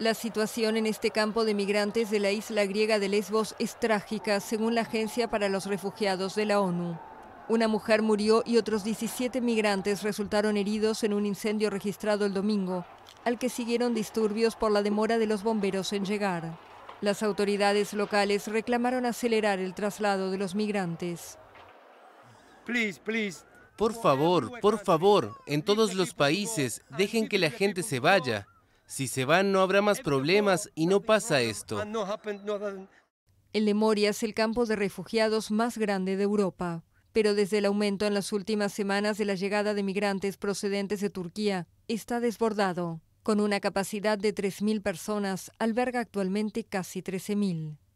La situación en este campo de migrantes de la isla griega de Lesbos es trágica, según la Agencia para los Refugiados de la ONU. Una mujer murió y otros 17 migrantes resultaron heridos en un incendio registrado el domingo, al que siguieron disturbios por la demora de los bomberos en llegar. Las autoridades locales reclamaron acelerar el traslado de los migrantes. Por favor, por favor, en todos los países, dejen que la gente se vaya. Si se van no habrá más problemas y no pasa esto. El Moria es el campo de refugiados más grande de Europa, pero desde el aumento en las últimas semanas de la llegada de migrantes procedentes de Turquía, está desbordado. Con una capacidad de 3.000 personas, alberga actualmente casi 13.000.